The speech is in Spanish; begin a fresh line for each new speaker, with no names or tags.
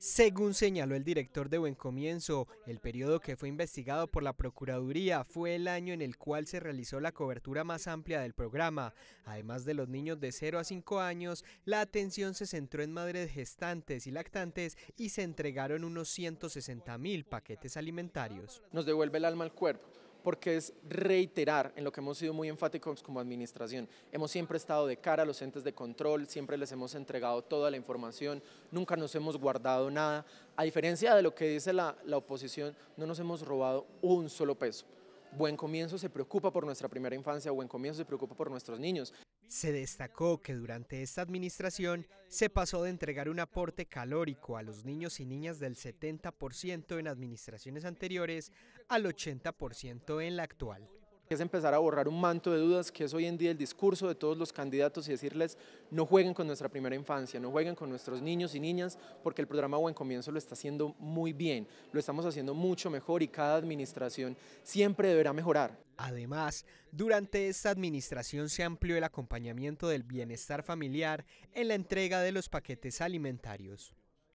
Según señaló el director de Buen Comienzo, el periodo que fue investigado por la Procuraduría fue el año en el cual se realizó la cobertura más amplia del programa. Además de los niños de 0 a 5 años, la atención se centró en madres gestantes y lactantes y se entregaron unos 160 mil paquetes alimentarios.
Nos devuelve el alma al cuerpo porque es reiterar en lo que hemos sido muy enfáticos como administración. Hemos siempre estado de cara a los entes de control, siempre les hemos entregado toda la información, nunca nos hemos guardado nada. A diferencia de lo que dice la, la oposición, no nos hemos robado un solo peso. Buen Comienzo se preocupa por nuestra primera infancia, Buen Comienzo se preocupa por nuestros niños.
Se destacó que durante esta administración se pasó de entregar un aporte calórico a los niños y niñas del 70% en administraciones anteriores al 80% en la actual
es empezar a borrar un manto de dudas que es hoy en día el discurso de todos los candidatos y decirles no jueguen con nuestra primera infancia, no jueguen con nuestros niños y niñas, porque el programa Buen Comienzo lo está haciendo muy bien, lo estamos haciendo mucho mejor y cada administración siempre
deberá mejorar. Además, durante esta administración se amplió el acompañamiento del bienestar familiar en la entrega de los paquetes alimentarios.